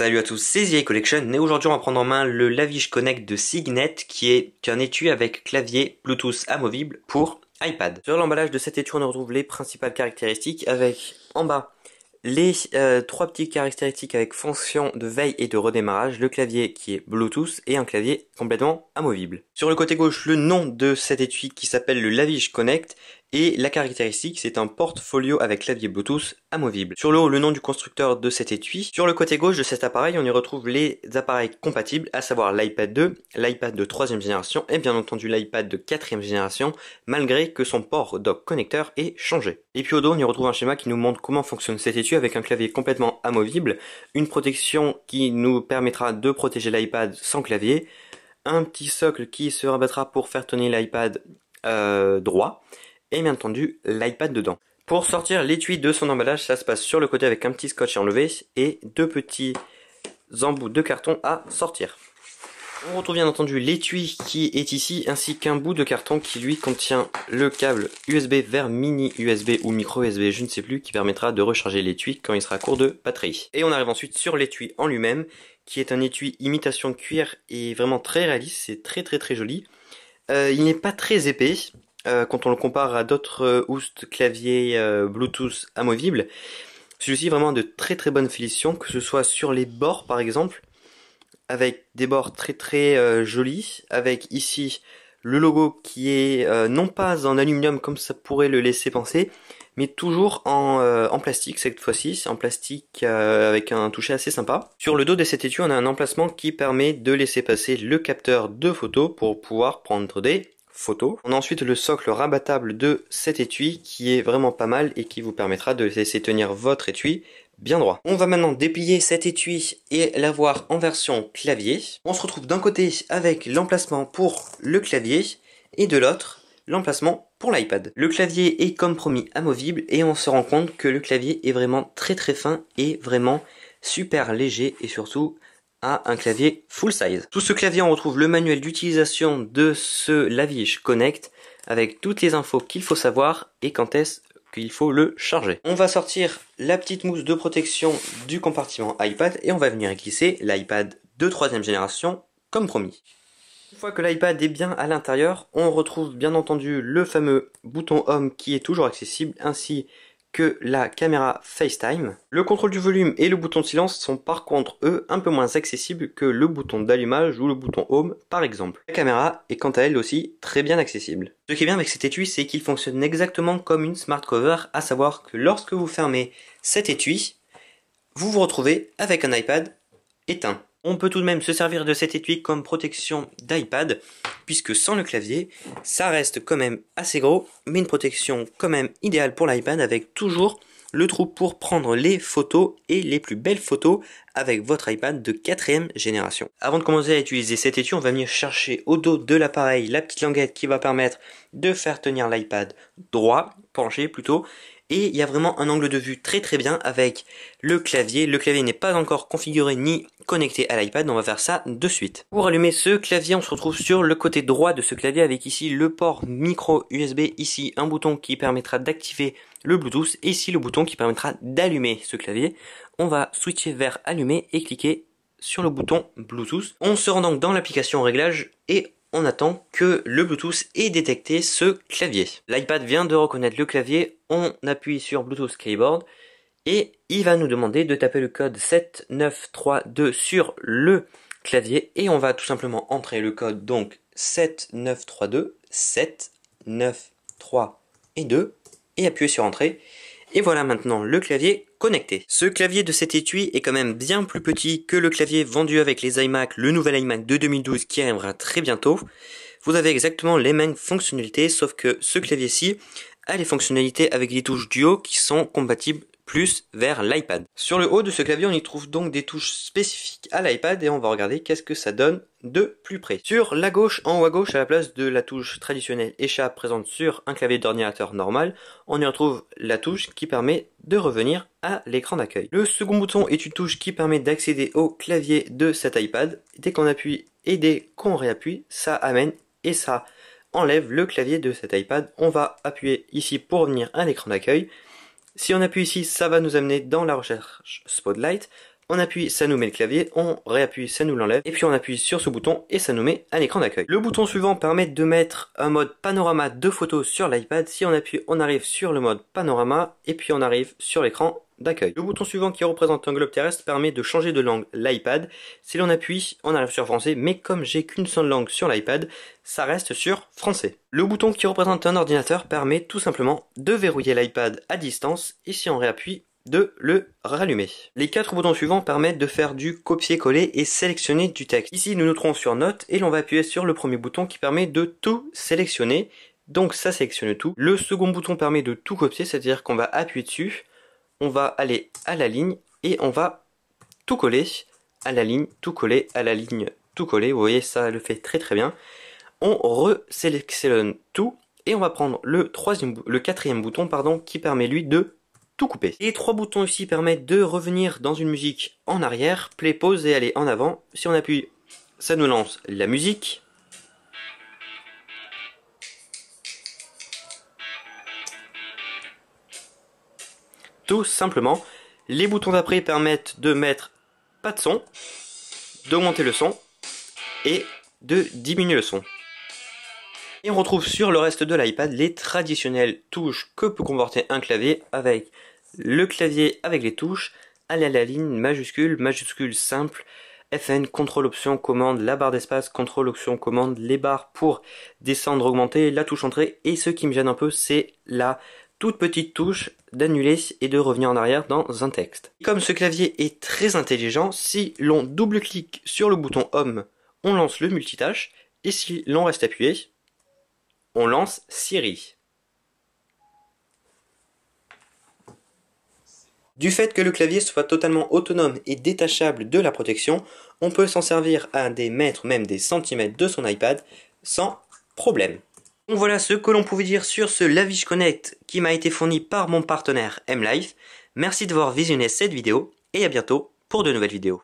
Salut à tous, c'est Collection et aujourd'hui on va prendre en main le Lavige Connect de Signet qui est un étui avec clavier Bluetooth amovible pour iPad. Sur l'emballage de cet étui on retrouve les principales caractéristiques avec en bas les euh, trois petites caractéristiques avec fonction de veille et de redémarrage, le clavier qui est Bluetooth et un clavier complètement amovible. Sur le côté gauche, le nom de cet étui qui s'appelle le Lavige Connect et la caractéristique c'est un portfolio avec clavier Bluetooth amovible. Sur le haut, le nom du constructeur de cet étui. Sur le côté gauche de cet appareil, on y retrouve les appareils compatibles, à savoir l'iPad 2, l'iPad de 3 génération et bien entendu l'iPad de 4 génération, malgré que son port dock connecteur ait changé. Et puis au dos, on y retrouve un schéma qui nous montre comment fonctionne cet étui avec un clavier complètement amovible, une protection qui nous permettra de protéger l'iPad sans clavier, un petit socle qui se rabattra pour faire tenir l'iPad euh, droit, et bien entendu l'iPad dedans. Pour sortir l'étui de son emballage, ça se passe sur le côté avec un petit scotch à enlever et deux petits embouts de carton à sortir. On retrouve bien entendu l'étui qui est ici ainsi qu'un bout de carton qui lui contient le câble USB vers mini USB ou micro USB, je ne sais plus, qui permettra de recharger l'étui quand il sera court de batterie. Et on arrive ensuite sur l'étui en lui-même qui est un étui imitation cuir et vraiment très réaliste, c'est très très très joli. Euh, il n'est pas très épais, euh, quand on le compare à d'autres euh, houstes claviers euh, Bluetooth amovibles. Celui-ci vraiment de très très bonnes finitions, que ce soit sur les bords par exemple, avec des bords très très jolis, avec ici le logo qui est non pas en aluminium comme ça pourrait le laisser penser, mais toujours en, en plastique cette fois-ci, en plastique avec un toucher assez sympa. Sur le dos de cette étude, on a un emplacement qui permet de laisser passer le capteur de photo pour pouvoir prendre des photo. On a ensuite le socle rabattable de cet étui qui est vraiment pas mal et qui vous permettra de laisser tenir votre étui bien droit. On va maintenant déplier cet étui et l'avoir en version clavier. On se retrouve d'un côté avec l'emplacement pour le clavier et de l'autre l'emplacement pour l'iPad. Le clavier est comme promis amovible et on se rend compte que le clavier est vraiment très très fin et vraiment super léger et surtout à un clavier full size. Sous ce clavier, on retrouve le manuel d'utilisation de ce laviche Connect avec toutes les infos qu'il faut savoir et quand est-ce qu'il faut le charger. On va sortir la petite mousse de protection du compartiment iPad et on va venir glisser l'iPad de troisième génération comme promis. Une fois que l'iPad est bien à l'intérieur, on retrouve bien entendu le fameux bouton Home qui est toujours accessible ainsi que la caméra FaceTime. Le contrôle du volume et le bouton de silence sont par contre eux un peu moins accessibles que le bouton d'allumage ou le bouton home par exemple. La caméra est quant à elle aussi très bien accessible. Ce qui est bien avec cet étui c'est qu'il fonctionne exactement comme une smart cover, à savoir que lorsque vous fermez cet étui, vous vous retrouvez avec un iPad éteint. On peut tout de même se servir de cet étui comme protection d'iPad puisque sans le clavier, ça reste quand même assez gros, mais une protection quand même idéale pour l'iPad avec toujours le trou pour prendre les photos et les plus belles photos avec votre iPad de quatrième génération. Avant de commencer à utiliser cet étui, on va venir chercher au dos de l'appareil la petite languette qui va permettre de faire tenir l'iPad droit, penché plutôt, et il y a vraiment un angle de vue très très bien avec le clavier. Le clavier n'est pas encore configuré ni connecté à l'iPad, on va faire ça de suite. Pour allumer ce clavier, on se retrouve sur le côté droit de ce clavier avec ici le port micro USB, ici un bouton qui permettra d'activer le Bluetooth, et ici le bouton qui permettra d'allumer ce clavier. On va switcher vers allumer et cliquer sur le bouton Bluetooth. On se rend donc dans l'application réglage et on attend que le Bluetooth ait détecté ce clavier. L'iPad vient de reconnaître le clavier, on appuie sur Bluetooth Keyboard et il va nous demander de taper le code 7932 sur le clavier et on va tout simplement entrer le code donc 7932 793 et 2 et appuyer sur entrée et voilà maintenant le clavier connecté. Ce clavier de cet étui est quand même bien plus petit que le clavier vendu avec les iMac, le nouvel iMac de 2012 qui arrivera très bientôt. Vous avez exactement les mêmes fonctionnalités, sauf que ce clavier-ci a les fonctionnalités avec les touches duo qui sont compatibles plus vers l'iPad. Sur le haut de ce clavier, on y trouve donc des touches spécifiques à l'iPad et on va regarder qu'est-ce que ça donne de plus près. Sur la gauche, en haut à gauche, à la place de la touche traditionnelle échappe présente sur un clavier d'ordinateur normal, on y retrouve la touche qui permet de revenir à l'écran d'accueil. Le second bouton est une touche qui permet d'accéder au clavier de cet iPad. Dès qu'on appuie et dès qu'on réappuie, ça amène et ça enlève le clavier de cet iPad. On va appuyer ici pour revenir à l'écran d'accueil si on appuie ici, ça va nous amener dans la recherche Spotlight. On appuie, ça nous met le clavier, on réappuie, ça nous l'enlève, et puis on appuie sur ce bouton et ça nous met à l'écran d'accueil. Le bouton suivant permet de mettre un mode panorama de photos sur l'iPad. Si on appuie, on arrive sur le mode panorama, et puis on arrive sur l'écran d'accueil. Le bouton suivant qui représente un globe terrestre permet de changer de langue l'iPad. Si l'on appuie, on arrive sur français, mais comme j'ai qu'une seule langue sur l'iPad, ça reste sur français. Le bouton qui représente un ordinateur permet tout simplement de verrouiller l'iPad à distance et si on réappuie, de le rallumer. Les quatre boutons suivants permettent de faire du copier-coller et sélectionner du texte. Ici, nous nous trouvons sur notes et l'on va appuyer sur le premier bouton qui permet de tout sélectionner. Donc ça sélectionne tout. Le second bouton permet de tout copier, c'est-à-dire qu'on va appuyer dessus on va aller à la ligne et on va tout coller à la ligne, tout coller à la ligne, tout coller. Vous voyez, ça le fait très très bien. On re-sélectionne tout et on va prendre le troisième, le quatrième bouton, pardon, qui permet lui de tout couper. Les trois boutons ici permettent de revenir dans une musique en arrière, play, pause et aller en avant. Si on appuie, ça nous lance la musique. tout simplement. Les boutons d'après permettent de mettre pas de son, d'augmenter le son et de diminuer le son. Et on retrouve sur le reste de l'iPad les traditionnelles touches que peut comporter un clavier avec le clavier avec les touches, aller à la ligne, majuscule, majuscule simple, FN, contrôle option, commande, la barre d'espace, contrôle option, commande, les barres pour descendre, augmenter, la touche entrée, et ce qui me gêne un peu, c'est la toute petite touche d'annuler et de revenir en arrière dans un texte. Comme ce clavier est très intelligent, si l'on double-clique sur le bouton Home, on lance le multitâche, et si l'on reste appuyé, on lance Siri. Du fait que le clavier soit totalement autonome et détachable de la protection, on peut s'en servir à des mètres, même des centimètres de son iPad sans problème voilà ce que l'on pouvait dire sur ce Lavish Connect qui m'a été fourni par mon partenaire MLife. Merci de voir visionné cette vidéo et à bientôt pour de nouvelles vidéos.